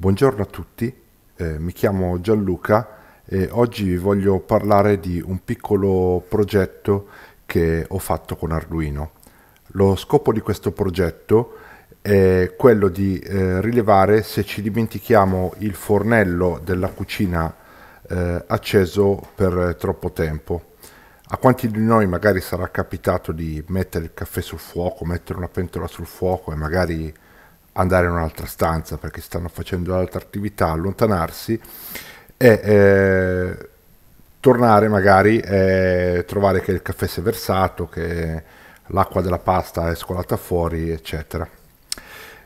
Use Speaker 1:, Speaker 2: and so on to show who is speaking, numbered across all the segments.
Speaker 1: Buongiorno a tutti, eh, mi chiamo Gianluca e oggi vi voglio parlare di un piccolo progetto che ho fatto con Arduino. Lo scopo di questo progetto è quello di eh, rilevare se ci dimentichiamo il fornello della cucina eh, acceso per troppo tempo. A quanti di noi magari sarà capitato di mettere il caffè sul fuoco, mettere una pentola sul fuoco e magari andare in un'altra stanza perché stanno facendo altre attività, allontanarsi e eh, tornare magari e trovare che il caffè si è versato, che l'acqua della pasta è scolata fuori, eccetera.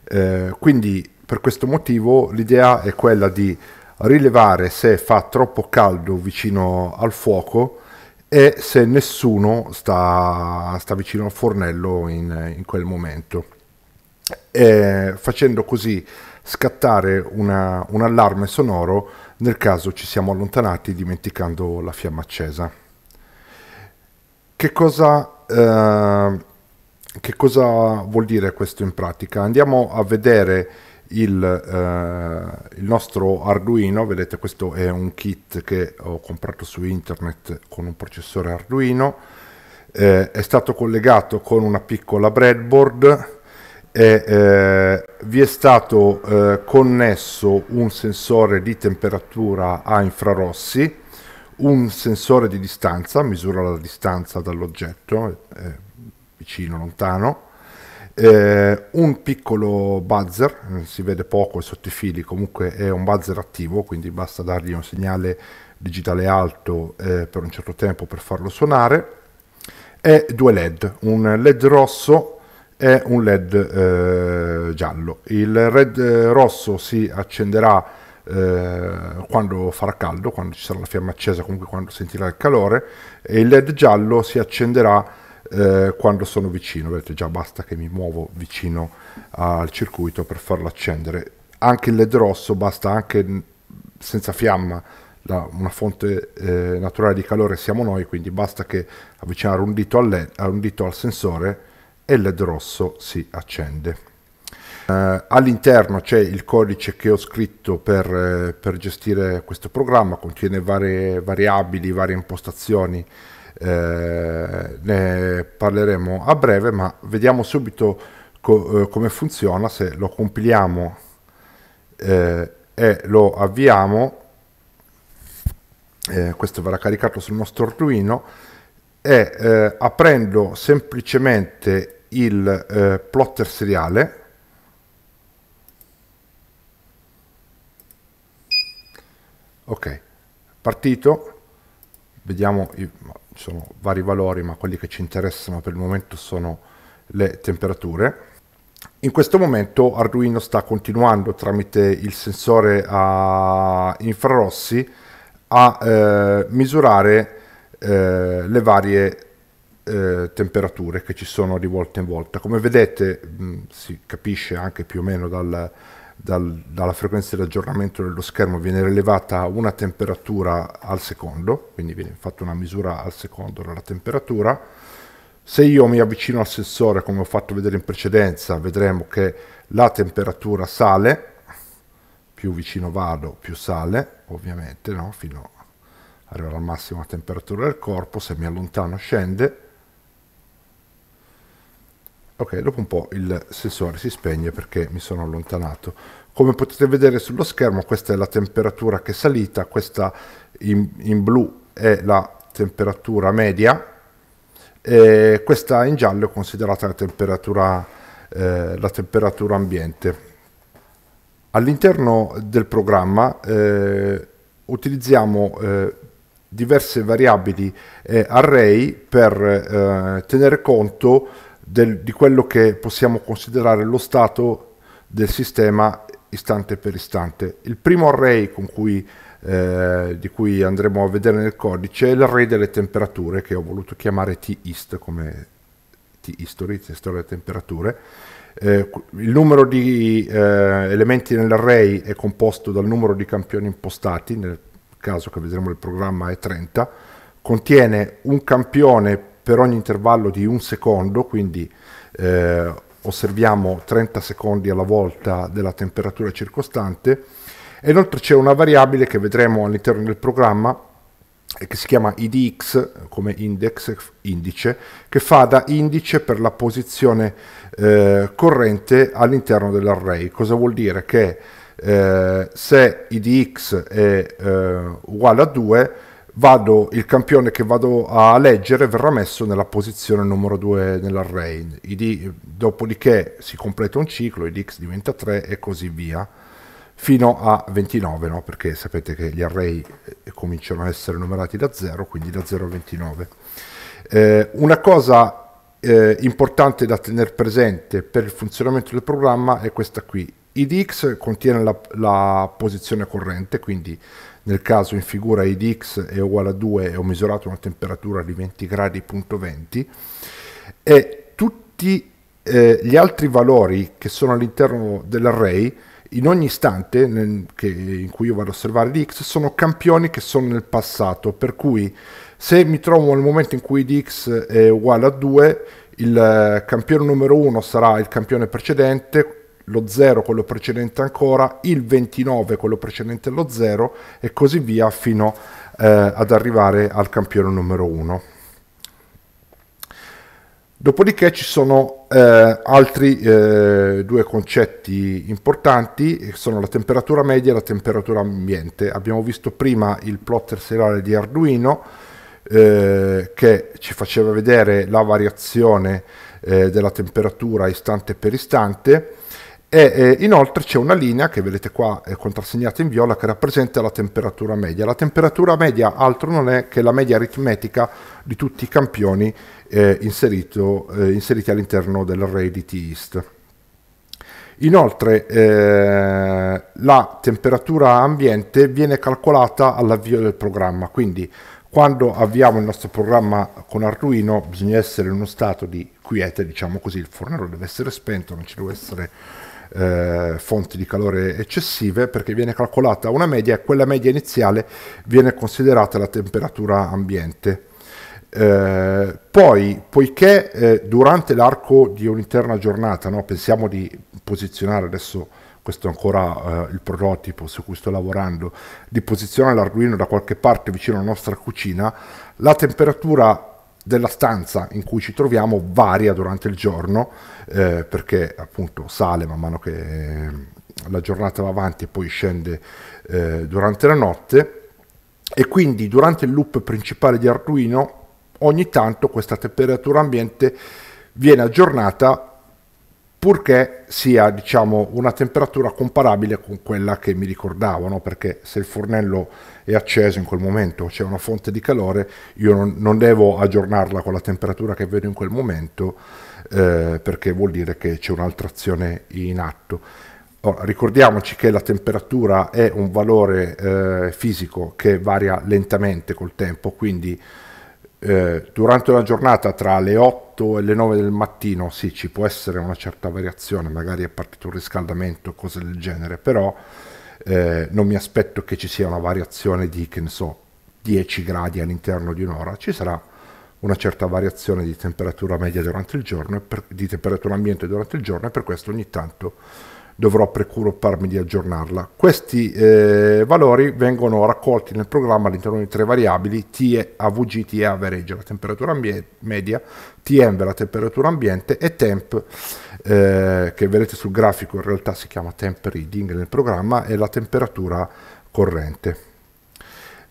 Speaker 1: Eh, quindi per questo motivo l'idea è quella di rilevare se fa troppo caldo vicino al fuoco e se nessuno sta, sta vicino al fornello in, in quel momento eh, facendo così scattare una, un allarme sonoro nel caso ci siamo allontanati dimenticando la fiamma accesa. Che cosa, eh, che cosa vuol dire questo in pratica? Andiamo a vedere il, eh, il, nostro Arduino, vedete questo è un kit che ho comprato su internet con un processore Arduino, eh, è stato collegato con una piccola breadboard, e eh, vi è stato eh, connesso un sensore di temperatura a infrarossi, un sensore di distanza, misura la distanza dall'oggetto, eh, vicino, lontano, eh, un piccolo buzzer, eh, si vede poco, è sotto i fili, comunque è un buzzer attivo, quindi basta dargli un segnale digitale alto eh, per un certo tempo per farlo suonare, e due LED, un LED rosso e un led eh, giallo il red eh, rosso si accenderà eh, quando farà caldo quando ci sarà la fiamma accesa comunque quando sentirà il calore e il led giallo si accenderà eh, quando sono vicino vedete già basta che mi muovo vicino al circuito per farlo accendere anche il led rosso basta anche senza fiamma la, una fonte eh, naturale di calore siamo noi quindi basta che avvicinare un dito al, LED, un dito al sensore e LED rosso si accende. Eh, all'interno c'è il codice che ho scritto per, eh, per gestire questo programma, contiene varie variabili, varie impostazioni, eh, ne parleremo a breve, ma vediamo subito co eh, come funziona se lo compiliamo eh, e lo avviamo. Eh, questo verrà caricato sul nostro Arduino e eh, aprendo semplicemente il eh, plotter seriale ok partito vediamo ci sono vari valori ma quelli che ci interessano per il momento sono le temperature in questo momento Arduino sta continuando tramite il sensore a infrarossi a eh, misurare eh, le varie eh, temperature che ci sono di volta in volta. Come vedete mh, si capisce anche più o meno dal, dal, dalla frequenza di aggiornamento dello schermo viene rilevata una temperatura al secondo, quindi viene fatta una misura al secondo della temperatura. Se io mi avvicino al sensore come ho fatto vedere in precedenza vedremo che la temperatura sale, più vicino vado più sale ovviamente no? fino a arriva alla massima temperatura del corpo, se mi allontano scende. Ok, dopo un po' il sensore si spegne perché mi sono allontanato. Come potete vedere sullo schermo questa è la temperatura che è salita, questa in, in blu è la temperatura media, e questa in giallo è considerata la temperatura, eh, la temperatura ambiente. All'interno del programma eh, utilizziamo eh, diverse variabili eh, array per eh, tenere conto del, di quello che possiamo considerare lo stato del sistema istante per istante. Il primo array cui, eh, di cui andremo a vedere nel codice è l'array delle temperature che ho voluto chiamare t-ist come t-history, t-storia delle temperature. Eh, il numero di eh, elementi nell'array è composto dal numero di campioni impostati nel caso che vedremo il programma e 30, contiene un campione per ogni intervallo di un secondo, quindi eh, osserviamo 30 secondi alla volta della temperatura circostante, e inoltre c'è una variabile che vedremo all'interno del programma e eh, che si chiama idx come index, indice, che fa da indice per la posizione eh, corrente all'interno dell'array. Cosa vuol dire? Che eh, se i di è eh, uguale a 2 vado, il campione che vado a leggere verrà messo nella posizione numero 2 nell'array ID, dopodiché si completa un ciclo id x diventa 3 e così via fino a 29 no? perché sapete che gli array eh, cominciano a essere numerati da 0 quindi da 0 a 29 eh, una cosa eh, importante da tenere presente per il funzionamento del programma è questa qui IDX contiene la, la, posizione corrente, quindi nel caso in figura IDX è uguale a 2 e ho misurato una temperatura di 20 gradi punto 20 e tutti eh, gli altri valori che sono all'interno dell'array in ogni istante nel, che, in cui io vado a osservare IDX sono campioni che sono nel passato, per cui se mi trovo nel momento in cui IDX è uguale a 2 il eh, campione numero 1 sarà il campione precedente lo 0, quello precedente ancora, il 29, quello precedente lo 0 e così via fino eh, ad arrivare al campione numero 1. Dopodiché ci sono eh, altri eh, due concetti importanti, sono la temperatura media e la temperatura ambiente. Abbiamo visto prima il plotter serale di Arduino eh, che ci faceva vedere la variazione eh, della temperatura istante per istante e eh, inoltre c'è una linea che vedete qua è contrassegnata in viola che rappresenta la temperatura media. La temperatura media altro non è che la media aritmetica di tutti i campioni eh, inserito, eh, inseriti all'interno dell'array di T-East. Inoltre eh, la temperatura ambiente viene calcolata all'avvio del programma, quindi quando avviamo il nostro programma con Arduino bisogna essere in uno stato di quiete, diciamo così, il fornello deve essere spento, non ci deve essere eh, fonti di calore eccessive perché viene calcolata una media e quella media iniziale viene considerata la temperatura ambiente. Eh, poi, poiché eh, durante l'arco di un'interna giornata, no, pensiamo di posizionare adesso questo è ancora eh, il prototipo su cui sto lavorando, di posizionare l'arduino da qualche parte vicino alla nostra cucina, la temperatura della stanza in cui ci troviamo varia durante il giorno eh, perché appunto sale man mano che eh, la giornata va avanti e poi scende eh, durante la notte e quindi durante il loop principale di Arduino ogni tanto questa temperatura ambiente viene aggiornata purché sia diciamo, una temperatura comparabile con quella che mi ricordavo no? perché se il fornello è acceso in quel momento c'è una fonte di calore io non, non, devo aggiornarla con la temperatura che vedo in quel momento eh, perché vuol dire che c'è un'altra azione in atto Ora, ricordiamoci che la temperatura è un valore eh, fisico che varia lentamente col tempo quindi eh, durante la giornata tra le 8 e le 9 del mattino sì ci può essere una certa variazione magari è partito un riscaldamento cose del genere però eh, non mi aspetto che ci sia una variazione di che ne so 10 gradi all'interno di un'ora ci sarà una certa variazione di temperatura media durante il giorno e per, di temperatura ambiente durante il giorno e per questo ogni tanto dovrò preoccuparmi di aggiornarla. Questi eh, valori vengono raccolti nel programma all'interno di tre variabili, TE, AVG, TE average, la temperatura media, TM, la temperatura ambiente e temp, eh, che vedete sul grafico in realtà si chiama temp reading nel programma, e la temperatura corrente.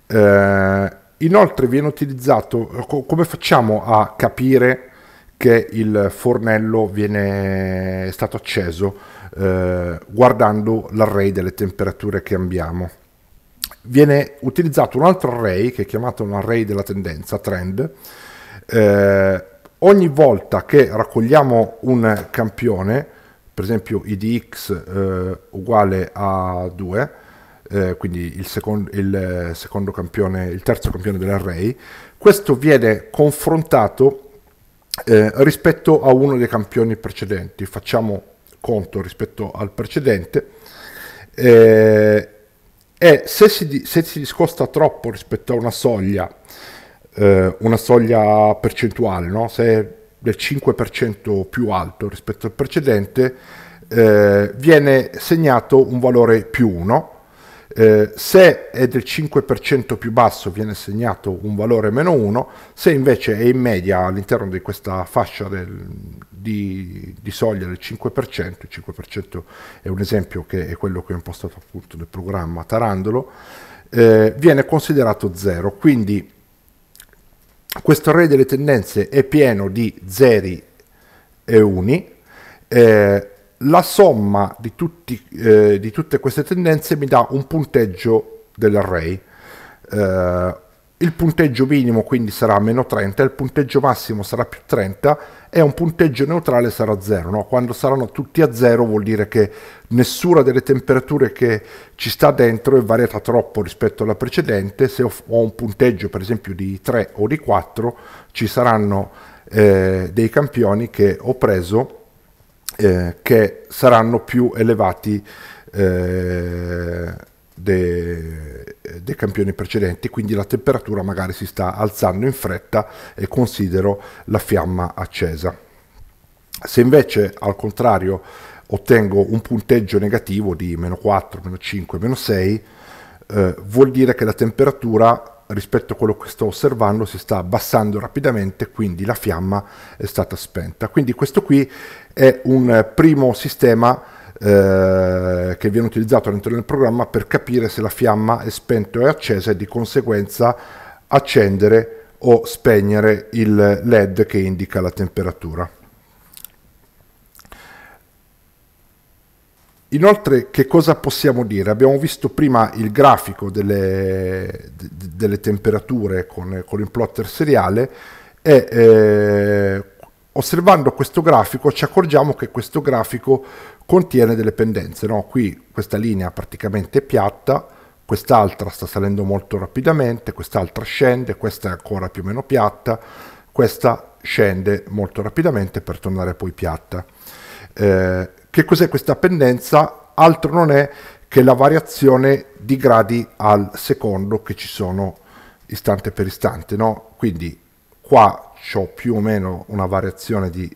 Speaker 1: Eh, inoltre viene utilizzato, co come facciamo a capire che il fornello viene, è stato acceso? Eh, guardando l'array delle temperature che abbiamo. Viene utilizzato un altro array che è chiamato un array della tendenza, trend. Eh, ogni volta che raccogliamo un campione, per esempio idx eh, uguale a 2, eh, quindi il secondo, il, eh, secondo campione, il terzo campione dell'array, questo viene confrontato eh, rispetto a uno dei campioni precedenti. Facciamo conto rispetto al precedente eh, e se si, se si, discosta troppo rispetto a una soglia, eh, una soglia percentuale, no? se è del 5% più alto rispetto al precedente, eh, viene segnato un valore più 1 eh, se è del 5% più basso viene segnato un valore meno 1, se invece è in media all'interno di questa fascia del, di, di, soglia del 5%, il 5% è un esempio che è quello che ho impostato appunto nel programma Tarandolo, eh, viene considerato 0, quindi questo array delle tendenze è pieno di zeri e uni, eh, la somma di, tutti, eh, di, tutte queste tendenze mi dà un punteggio dell'array. Eh, il punteggio minimo quindi sarà meno 30, il punteggio massimo sarà più 30 e un punteggio neutrale sarà 0. No? Quando saranno tutti a 0 vuol dire che nessuna delle temperature che ci sta dentro è variata troppo rispetto alla precedente. Se ho, un punteggio per esempio di 3 o di 4 ci saranno eh, dei campioni che ho preso eh, che saranno più elevati eh, dei de campioni precedenti, quindi la temperatura magari si sta alzando in fretta e considero la fiamma accesa. Se invece al contrario ottengo un punteggio negativo di meno 4, meno 5, meno 6, eh, vuol dire che la temperatura rispetto a quello che sto osservando si sta abbassando rapidamente, quindi la fiamma è stata spenta. Quindi questo qui è un primo sistema eh, che viene utilizzato all'interno del programma per capire se la fiamma è spenta o è accesa e di conseguenza accendere o spegnere il LED che indica la temperatura. Inoltre, che cosa possiamo dire? Abbiamo visto prima il grafico delle, delle temperature con, con, il plotter seriale e eh, osservando questo grafico ci accorgiamo che questo grafico contiene delle pendenze. No? Qui questa linea praticamente è piatta, quest'altra sta salendo molto rapidamente, quest'altra scende, questa è ancora più o meno piatta, questa scende molto rapidamente per tornare poi piatta. Eh, che cos'è questa pendenza? Altro non è che la variazione di gradi al secondo che ci sono istante per istante, no? Quindi qua ho più o meno una variazione di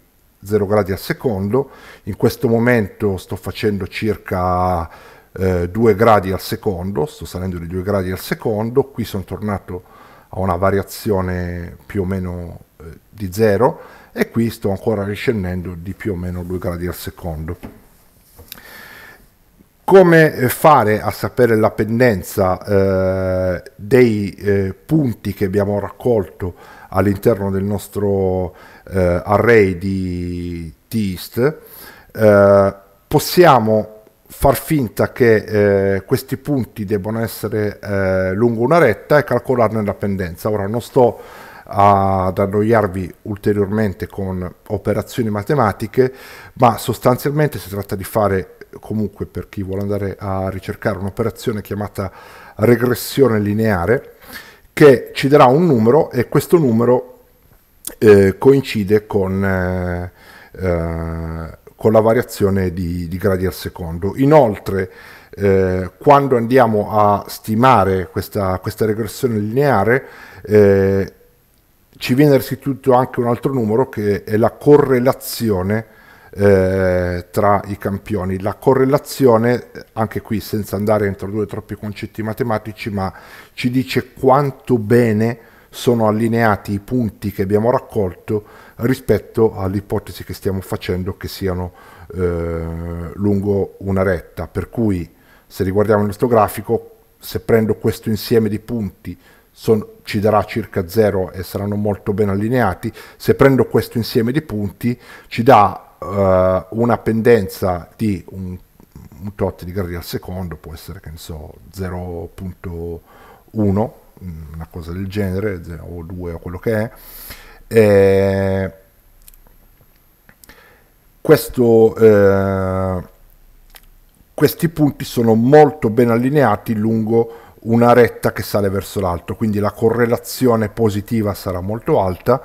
Speaker 1: 0 gradi al secondo, in questo momento sto facendo circa eh, 2 gradi al secondo, sto salendo di 2 gradi al secondo, qui sono tornato a una variazione più o meno eh, di 0 e qui sto ancora riscendendo di più o meno 2 gradi al secondo. Come eh, fare a sapere la pendenza eh, dei eh, punti che abbiamo raccolto all'interno del nostro array di test? possiamo far finta che eh, questi punti debbano essere eh, lungo una retta e calcolarne la pendenza. Ora non sto ad annoiarvi ulteriormente con operazioni matematiche, ma sostanzialmente si tratta di fare comunque per chi vuole andare a ricercare un'operazione chiamata regressione lineare che ci darà un numero e questo numero eh, coincide con, eh, eh, con, la variazione di, di gradi al secondo. Inoltre eh, quando andiamo a stimare questa, questa regressione lineare eh, ci viene restituito anche un altro numero che è la correlazione eh, tra i campioni. La correlazione, anche qui senza andare a introdurre troppi concetti matematici, ma ci dice quanto bene sono allineati i punti che abbiamo raccolto rispetto all'ipotesi che stiamo facendo che siano eh, lungo una retta. Per cui se riguardiamo il nostro grafico, se prendo questo insieme di punti sono, ci darà circa 0 e saranno molto ben allineati. Se prendo questo insieme di punti ci dà eh, una pendenza di un, un, tot di gradi al secondo, può essere che ne so 0.1, mm, una cosa del genere, o 2 o quello che è. E questo, eh, questi punti sono molto ben allineati lungo una retta che sale verso l'alto, quindi la correlazione positiva sarà molto alta.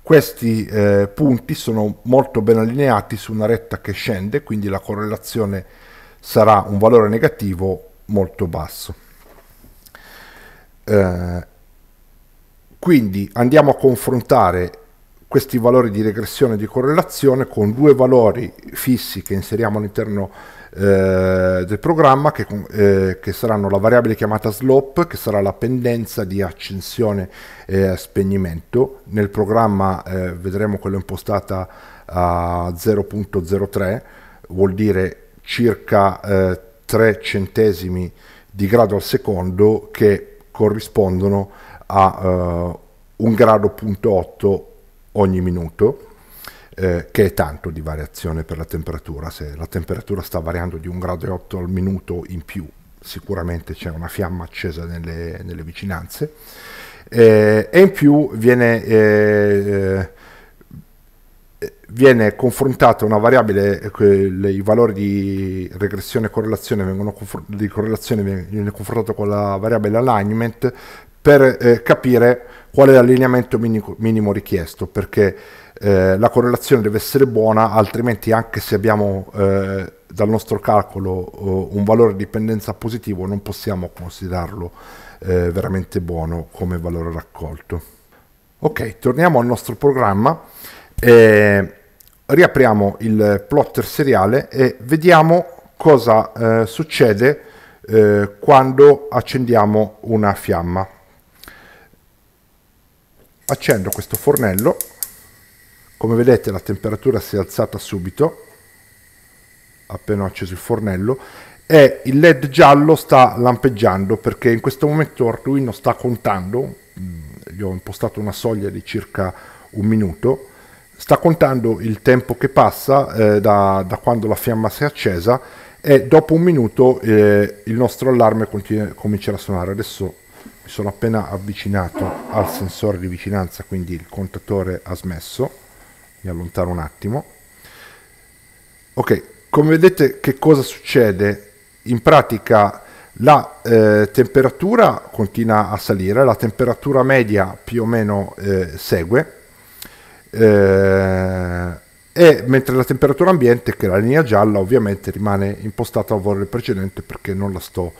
Speaker 1: Questi eh, punti sono molto ben allineati su una retta che scende, quindi la correlazione sarà un valore negativo molto basso. Eh, quindi andiamo a confrontare questi valori di regressione e di correlazione con due valori fissi che inseriamo all'interno eh, del programma che, eh, che, saranno la variabile chiamata slope che sarà la pendenza di accensione e spegnimento nel programma eh, vedremo quella impostata a 0.03 vuol dire circa 3 eh, centesimi di grado al secondo che corrispondono a eh, un grado punto 8 ogni minuto eh, che è tanto di variazione per la temperatura. Se la temperatura sta variando di 1 grado e 8 al minuto in più, sicuramente c'è una fiamma accesa nelle, nelle vicinanze. Eh, e in più viene, eh, eh viene confrontata una variabile, eh, le, i valori di regressione e correlazione vengono di correlazione viene, confrontato con la variabile alignment per eh, capire qual è l'allineamento minimo richiesto, perché eh, la correlazione deve essere buona, altrimenti anche se abbiamo eh, dal nostro calcolo eh, un valore di dipendenza positivo non possiamo considerarlo eh, veramente buono come valore raccolto. Ok, torniamo al nostro programma eh, riapriamo il plotter seriale e vediamo cosa eh, succede eh, quando accendiamo una fiamma. Accendo questo fornello come vedete la temperatura si è alzata subito, appena ho acceso il fornello, e il led giallo sta lampeggiando perché in questo momento Arduino sta contando, mm, gli ho impostato una soglia di circa un minuto, sta contando il tempo che passa eh, da, da, quando la fiamma si è accesa e dopo un minuto eh, il nostro allarme comincerà a suonare. Adesso mi sono appena avvicinato al sensore di vicinanza, quindi il contatore ha smesso mi allontano un attimo. Ok, come vedete che cosa succede? In pratica la eh, temperatura continua a salire, la temperatura media più o meno eh, segue eh, e mentre la temperatura ambiente, che è la linea gialla, ovviamente rimane impostata al valore precedente perché non la sto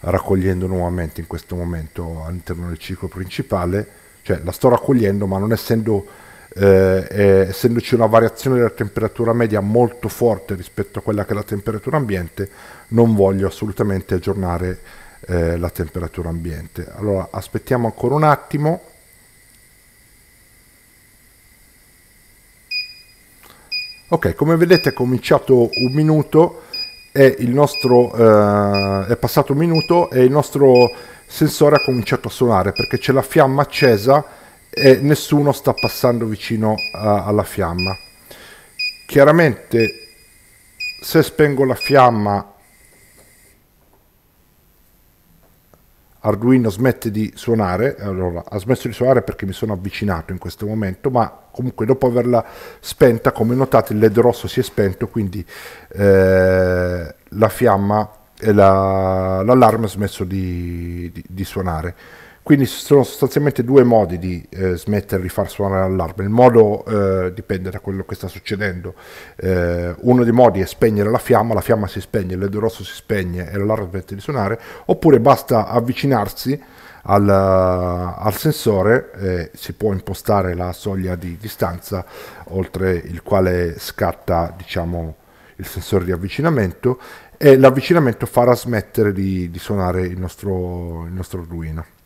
Speaker 1: raccogliendo nuovamente in questo momento all'interno del ciclo principale, cioè la sto raccogliendo ma non essendo eh, eh, essendoci una variazione della temperatura media molto forte rispetto a quella che è la temperatura ambiente, non voglio assolutamente aggiornare eh, la temperatura ambiente. Allora aspettiamo ancora un attimo. Ok, come vedete è cominciato un minuto e il nostro eh, è passato un minuto e il nostro sensore ha cominciato a suonare perché c'è la fiamma accesa e nessuno sta passando vicino a, alla fiamma. Chiaramente se spengo la fiamma Arduino smette di suonare, allora ha smesso di suonare perché mi sono avvicinato in questo momento, ma comunque dopo averla spenta, come notate il led rosso si è spento, quindi eh, la fiamma e l'allarme ha smesso di, di, di suonare. Quindi ci sono sostanzialmente due modi di eh, smettere di far suonare l'allarme. Il modo eh, dipende da quello che sta succedendo. Eh, uno dei modi è spegnere la fiamma, la fiamma si spegne, il led rosso si spegne e l'allarme smette di suonare, oppure basta avvicinarsi al, al sensore, eh, si può impostare la soglia di distanza oltre il quale scatta diciamo, il sensore di avvicinamento e l'avvicinamento farà smettere di, di suonare il nostro, il nostro arduino.